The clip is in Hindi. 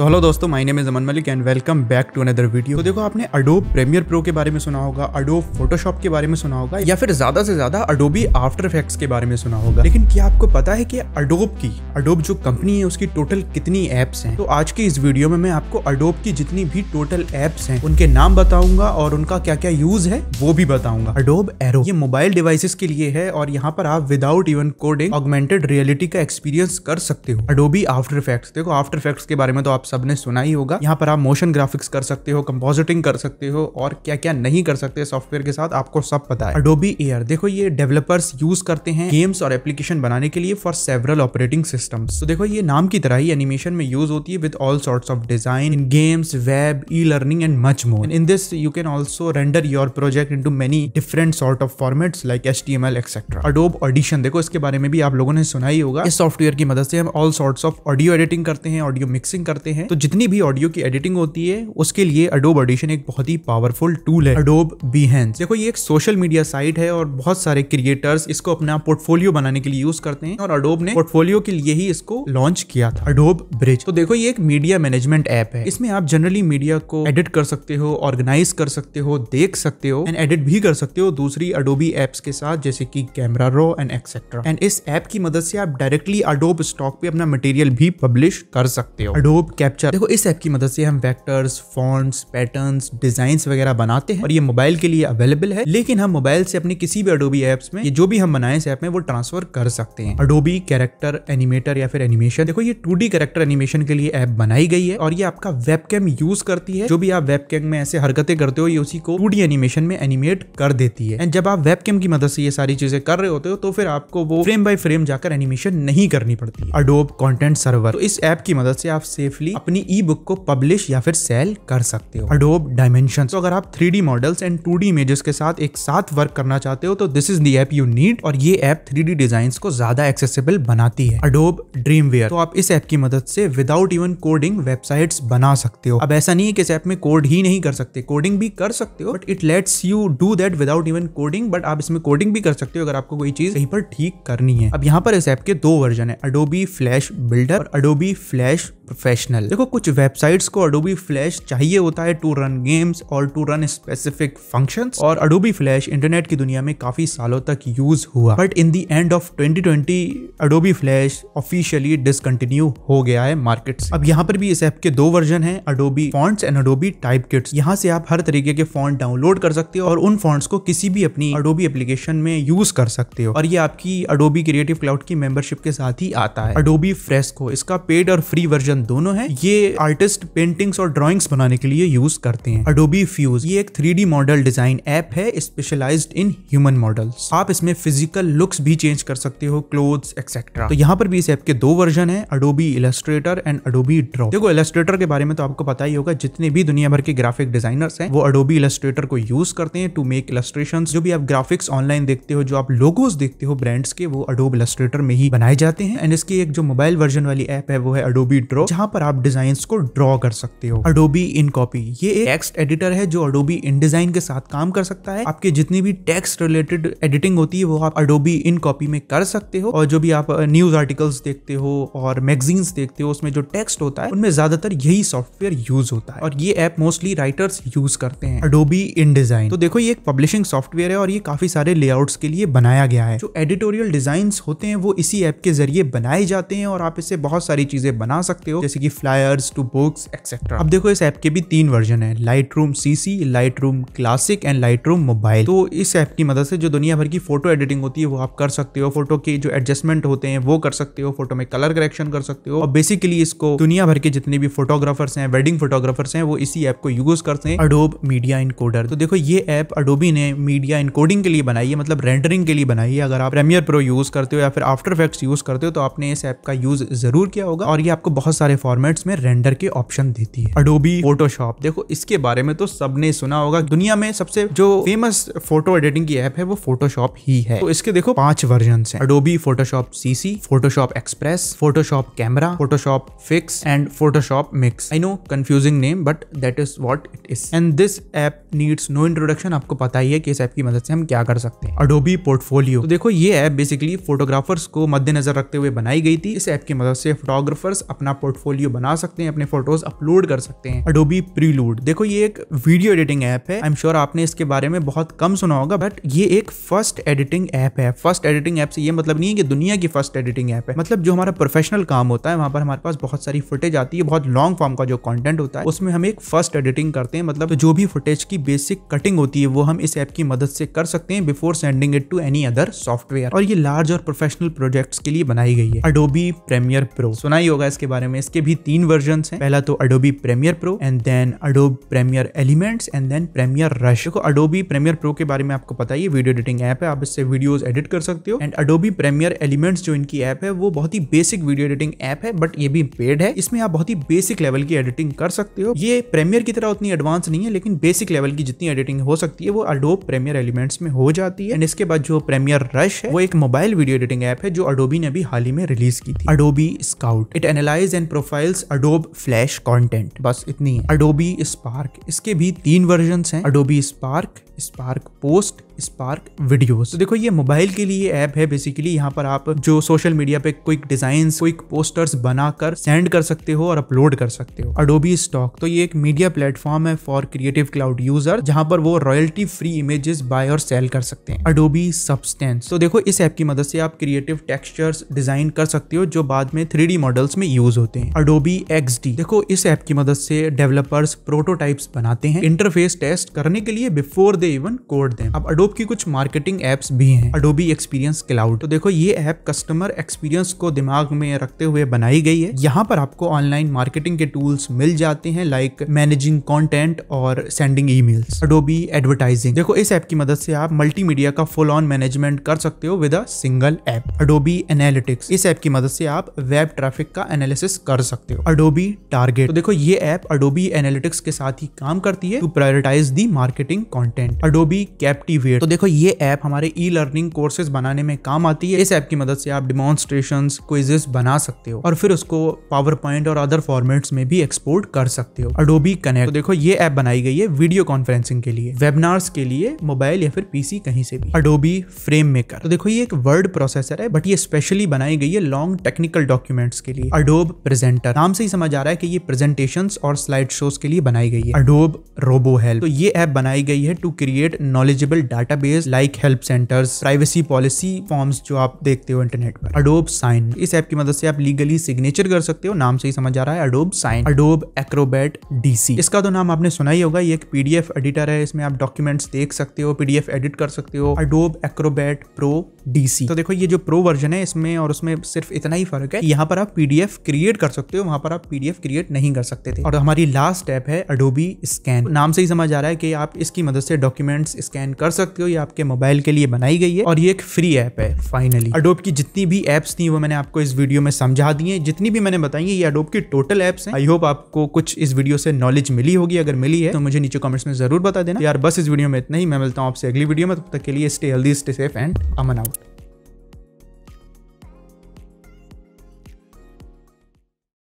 तो हेलो दोस्तों my name is Aman Malik and welcome back to another video तो देखो आपने अडोब प्रीमियर प्रो के बारे में सुना होगा अडोब फोटोशॉप के बारे में सुना होगा या फिर ज्यादा से ज्यादा अडोबी आफ्टर इफेक्ट्स के बारे में सुना होगा लेकिन क्या आपको पता है कि अडोब की अडोब जो कंपनी है उसकी टोटल कितनी एप्स है तो आज की इस वीडियो में मैं आपको अडोब की जितनी भी टोटल एप्स है उनके नाम बताऊंगा और उनका क्या क्या यूज है वो भी बताऊंगा अडोब एरो ये मोबाइल डिवाइसेस के लिए है और यहाँ पर आप without even coding augmented reality का एक्सपीरियंस कर सकते हो अडोबी आफ्टर इफेक्ट्स देखो आफ्टर इफेक्ट्स के बारे में तो आप सबने सुना ही होगा यहाँ पर आप मोशन ग्राफिक्स कर सकते हो कंपोजिटिंग कर सकते हो और क्या क्या नहीं कर सकते सॉफ्टवेयर के साथ आपको सब पता है अडोबी एयर देखो ये डेवलपर्स यूज करते हैं गेम्स और एप्लीकेशन बनाने के लिए फॉर सेवरल ऑपरेटिंग सिस्टम तो देखो ये नाम की तरह ही एनिमेशन में यूज होती है with all sorts of design in games web e learning and much more in this you can also render your project in to many different sort of formats like S T M L etcetera Adobe Audition देखो इसके बारे में भी आप लोगों ने सुना ही होगा इस सॉफ्टवेयर की मदद से हम all sorts of audio editing करते हैं ऑडियो मिक्सिंग करते हैं हैं तो जितनी भी ऑडियो की एडिटिंग होती है उसके लिए अडोब ऑडिशन एक बहुत ही पावरफुल टूल है अडोब बीहेंस देखो ये एक सोशल मीडिया साइट है और बहुत सारे क्रिएटर्स इसको अपना पोर्टफोलियो बनाने के लिए यूज करते हैं और अडोब ने पोर्टफोलियो के लिए ही इसको लॉन्च किया था अडोब ब्रिज तो देखो ये एक मीडिया मैनेजमेंट ऐप है इसमें आप जनरली मीडिया को एडिट कर सकते हो ऑर्गेनाइज कर सकते हो देख सकते हो एंड एडिट भी कर सकते हो दूसरी अडोबी एप्स के साथ जैसे कि camera raw and etcetera and इस ऐप की मदद से आप डायरेक्टली अडोब स्टॉक पे अपना मटेरियल भी पब्लिश कर सकते हो अडोब कैप्चर देखो इस ऐप की मदद से हम वेक्टर्स फॉन्ट्स पैटर्न्स डिजाइन वगैरह बनाते हैं और ये मोबाइल के लिए अवेलेबल है लेकिन हम मोबाइल से अपने किसी भी अडोबी एप्स में ये जो भी हम बनाए इस ऐप में वो ट्रांसफर कर सकते हैं अडोबी कैरेक्टर एनिमेटर या फिर एनिमेशन देखो ये टू कैरेक्टर एनिमेशन के लिए ऐप बनाई गई है और ये आपका वेबकैम यूज करती है जो भी आप वेबकैम में ऐसे हरकतें करते हो ये उसी को टू एनिमेशन में एनिमेट कर देती है एंड जब आप वेबकैम की मदद से ये सारी चीजें कर रहे होते हो तो फिर आपको वो फ्रेम बाय फ्रेम जाकर एनिमेशन नहीं करनी पड़ती अडोब कॉन्टेंट सर्वर तो इस ऐप की मदद से आप सेफली इजीली अपनी ई बुक को पब्लिश या फिर सेल कर सकते हो अडोब डायमेंशन तो अगर आप three models and two images के साथ एक साथ वर्क करना चाहते हो तो this is the app you need और ये ऐप थ्री डी डिजाइन को ज्यादा एक्सेसिबल बनाती है अडोब ड्रीम तो आप इस ऐप की मदद से विदाउट इवन कोडिंग वेबसाइट बना सकते हो अब ऐसा नहीं है कि इस ऐप में कोड ही नहीं कर सकते कोडिंग भी कर सकते हो but it lets you do that without even coding but आप इसमें कोडिंग भी कर सकते हो अगर आपको कोई चीज कहीं पर ठीक करनी है अब यहाँ पर इस ऐप के दो वर्जन है अडोबी फ्लैश बिल्डर और अडोबी फ्लैश प्रोफेशनल हेल देखो कुछ वेबसाइट्स को अडोबी फ्लैश चाहिए होता है टू रन गेम्स और टू रन स्पेसिफिक फंक्शन और अडोबी फ्लैश इंटरनेट की दुनिया में काफी सालों तक यूज हुआ but in the end of 2020 Adobe Flash officially discontinue हो गया है मार्केट अब यहाँ पर भी इस ऐप के दो वर्जन है Adobe fonts and Adobe type kits यहाँ से आप हर तरीके के फॉन्ट डाउनलोड कर सकते हो और उन फॉन्ट्स को किसी भी अपनी अडोबी एप्लीकेशन में यूज कर सकते हो और ये आपकी अडोबी क्रिएटिव क्लाउड की मेंबरशिप के साथ ही आता है अडोबी फ्रेस्को इसका पेड और फ्री वर्जन दोनों है ये आर्टिस्ट पेंटिंग्स और ड्रॉइंग्स बनाने के लिए यूज करते हैं अडोबी फ्यूज ये एक थ्री मॉडल डिजाइन ऐप है स्पेशलाइज इन ह्यूमन मॉडल्स आप इसमें फिजिकल लुक्स भी चेंज कर सकते हो क्लोथ्स एक्सेट्रा तो यहाँ पर भी इस ऐप के दो वर्जन है Adobe Illustrator and Adobe Draw देखो इलेस्ट्रेटर के बारे में तो आपको पता ही होगा जितने भी दुनिया भर के ग्राफिक डिजाइनर्स हैं वो अडोबी इलेस्ट्रेटर को यूज करते हैं टू मेक इलेस्ट्रेशन जो भी आप ग्राफिक्स ऑनलाइन देखते हो जो आप लोगोज देखते हो ब्रांड्स के वो अडोब इलेस्ट्रेटर में ही बनाए जाते हैं एंड इसकी एक जो मोबाइल वर्जन वाली ऐप है वो है अडोबी ड्रॉ जहां पर आप डिजाइन को ड्रॉ कर सकते हो अडोबी इन कॉपी ये एक टेक्स्ट एडिटर है जो अडोबी इन डिजाइन के साथ काम कर सकता है आपके जितनी भी टेक्स्ट रिलेटेड एडिटिंग होती है वो आप अडोबी इन कॉपी में कर सकते हो और जो भी आप न्यूज uh, आर्टिकल्स देखते हो और मैगजीन्स देखते हो उसमें जो टेक्स्ट होता है उनमें ज्यादातर यही सॉफ्टवेयर यूज होता है और ये ऐप मोस्टली राइटर्स यूज करते हैं अडोबी इन डिजाइन तो देखो ये एक पब्लिशिंग सॉफ्टवेयर है और ये काफी सारे लेआउट्स के लिए बनाया गया है जो एडिटोरियल डिजाइन होते हैं वो इसी ऐप के जरिए बनाए जाते हैं और आप इससे बहुत सारी चीजें बना सकते हो जैसे कि fly flyers to books etcetera अब देखो इस ऐप के भी तीन वर्जन है Lightroom CC Lightroom classic and Lightroom mobile तो इस ऐप की मदद से जो दुनिया भर की फोटो एडिटिंग होती है वो आप कर सकते हो फोटो के जो एडजस्टमेंट होते हैं वो कर सकते हो फोटो में कलर करेक्शन कर सकते हो और बेसिकली इसको दुनिया भर के जितने भी फोटोग्राफर्स हैं वेडिंग फोटोग्राफर्स हैं वो इसी ऐप को यूज करते हैं अडोब मीडिया इनकोडर तो देखो ये ऐप अडोबी ने मीडिया इनकोडिंग के लिए बनाई है मतलब रेंडरिंग के लिए बनाई है अगर आप प्रेमियर प्रो यूज करते हो या फिर आफ्टर इफेक्ट यूज करते हो तो आपने इस ऐप का यूज जरूर किया होगा और ये आपको बहुत सारे फॉर्मेट सेगमेंट्स में रेंडर के ऑप्शन देती है अडोबी फोटोशॉप देखो इसके बारे में तो सबने सुना होगा दुनिया में सबसे जो फेमस फोटो एडिटिंग की ऐप है वो फोटोशॉप ही है तो इसके देखो पांच वर्जन है Adobe Photoshop CC Photoshop Express Photoshop camera Photoshop fix and Photoshop mix I know confusing name but that is what it is and this app needs no introduction आपको पता ही है कि इस ऐप की मदद से हम क्या कर सकते हैं अडोबी पोर्टफोलियो तो देखो ये ऐप बेसिकली फोटोग्राफर्स को मद्देनजर रखते हुए बनाई गई थी इस ऐप की मदद से फोटोग्राफर्स अपना पोर्टफोलियो बना बना सकते हैं अपने फोटोज अपलोड कर सकते हैं अडोबी प्रीलूड देखो ये एक वीडियो एडिटिंग ऐप है आई एम श्योर आपने इसके बारे में बहुत कम सुना होगा बट ये एक फर्स्ट एडिटिंग ऐप है फर्स्ट एडिटिंग ऐप से ये मतलब नहीं है कि दुनिया की फर्स्ट एडिटिंग ऐप है मतलब जो हमारा प्रोफेशनल काम होता है वहां पर हमारे पास बहुत सारी फुटेज आती है बहुत लॉन्ग फॉर्म का जो कॉन्टेंट होता है उसमें हम एक फर्स्ट एडिटिंग करते हैं मतलब जो भी फुटेज की बेसिक कटिंग होती है वो हम इस ऐप की मदद से कर सकते हैं before sending it to any other software और ये लार्ज और प्रोफेशनल प्रोजेक्ट्स के लिए बनाई गई है अडोबी प्रेमियर प्रो सुना ही होगा इसके बारे में इसके भी तीन वर्जन है पहला तो Adobe Premiere Pro and then Adobe Premiere Elements and then Premiere Rush देखो अडोबी प्रेमियर प्रो के बारे में आपको पता है वीडियो एडिटिंग ऐप है आप इससे वीडियोस एडिट कर सकते हो एंड अडोबी प्रेमियर एलिमेंट्स जो इनकी ऐप है वो बहुत ही बेसिक वीडियो एडिटिंग ऐप है बट ये भी पेड है इसमें आप बहुत ही बेसिक लेवल की एडिटिंग कर सकते हो ये प्रेमियर की तरह उतनी एडवांस नहीं है लेकिन बेसिक लेवल की जितनी एडिटिंग हो सकती है वो अडोब प्रेमियर एलिमेंट्स में हो जाती है एंड इसके बाद जो प्रेमियर रश है वो एक मोबाइल वीडियो एडिटिंग ऐप है जो अडोबी ने अभी हाल ही में रिलीज की थी Adobe Scout it analyse and profiles is Adobe Flash content बस इतनी अडोबी स्पार्क इसके भी तीन वर्जन है Adobe Spark Spark post Spark videos तो देखो ये मोबाइल के लिए ऐप है बेसिकली यहाँ पर आप जो सोशल मीडिया पे क्विक डिजाइन क्विक पोस्टर्स बनाकर सेंड कर सकते हो और अपलोड कर सकते हो अडोबी स्टॉक तो ये एक मीडिया प्लेटफॉर्म है फॉर क्रिएटिव क्लाउड यूजर जहां पर वो रॉयल्टी फ्री इमेजेस बाय और सेल कर सकते हैं अडोबी सब्सटेंस तो देखो इस ऐप की मदद से आप क्रिएटिव टेक्सचर्स डिजाइन कर सकते हो जो बाद में थ्री मॉडल्स में यूज होते हैं अडोबी एक्स देखो इस ऐप की मदद से डेवलपर्स प्रोटोटाइप्स बनाते हैं इंटरफेस टेस्ट करने के लिए बिफोर दे इवन कोड दें अब अडोबी एडोब की कुछ मार्केटिंग एप्स भी हैं अडोबी एक्सपीरियंस क्लाउड तो देखो ये ऐप कस्टमर एक्सपीरियंस को दिमाग में रखते हुए बनाई गई है यहाँ पर आपको ऑनलाइन मार्केटिंग के टूल्स मिल जाते हैं लाइक मैनेजिंग कॉन्टेंट और sending emails Adobe advertising देखो इस ऐप की मदद से आप मल्टी का फुल ऑन मैनेजमेंट कर सकते हो with a single app Adobe Analytics इस ऐप की मदद से आप वेब ट्रैफिक का एनालिसिस कर सकते हो अडोबी टारगेट तो देखो ये ऐप अडोबी एनालिटिक्स के साथ ही काम करती है to prioritize the marketing content Adobe Captivate create तो देखो ये ऐप हमारे ई लर्निंग कोर्सेज बनाने में काम आती है इस ऐप की मदद से आप डिमॉन्स्ट्रेशन क्विजेस बना सकते हो और फिर उसको पावर पॉइंट और अदर फॉर्मेट्स में भी एक्सपोर्ट कर सकते हो अडोबी कनेक्ट तो देखो ये ऐप बनाई गई है वीडियो कॉन्फ्रेंसिंग के लिए वेबिनार्स के लिए मोबाइल या फिर पीसी कहीं से भी अडोबी फ्रेम मेकर तो देखो ये एक वर्ड प्रोसेसर है बट ये स्पेशली बनाई गई है लॉन्ग टेक्निकल डॉक्यूमेंट्स के लिए अडोब प्रेजेंटर नाम से ही समझ आ रहा है कि ये प्रेजेंटेशन और स्लाइड शोज के लिए बनाई गई है अडोब रोबो हेल्प तो ये ऐप बनाई गई है to create knowledgeable data database like help centres privacy policy forms जो आप देखते हो इंटरनेट पर अडोब साइन इस ऐप की मदद से आप लीगली सिग्नेचर कर सकते हो नाम से ही समझ आ रहा है Adobe Sign Adobe Acrobat DC इसका तो नाम आपने सुना ही होगा ये एक पीडीएफ एडिटर है इसमें आप डॉक्यूमेंट्स देख सकते हो पीडीएफ एडिट कर सकते हो अडोब एक्रोबेट प्रो डीसी तो देखो ये जो प्रो वर्जन है इसमें और उसमें सिर्फ इतना ही फर्क है यहाँ पर आप पीडीएफ क्रिएट कर सकते हो वहां पर आप पीडीएफ क्रिएट नहीं कर सकते थे और हमारी लास्ट ऐप है अडोबी स्कैन नाम से ही समझ आ रहा है कि आप इसकी मदद से डॉक्यूमेंट्स स्कैन कर सकते सकते हो ये आपके मोबाइल के लिए बनाई गई है और ये एक फ्री ऐप है फाइनली अडोप की जितनी भी एप्स थी वो मैंने आपको इस वीडियो में समझा दी है जितनी भी मैंने बताई है ये अडोप की टोटल एप्स है आई होप आपको कुछ इस वीडियो से नॉलेज मिली होगी अगर मिली है तो मुझे नीचे कमेंट्स में जरूर बता देना तो यार बस इस वीडियो में इतना ही मैं मिलता हूँ आपसे अगली वीडियो में तब तक के लिए stay healthy stay safe and Aman out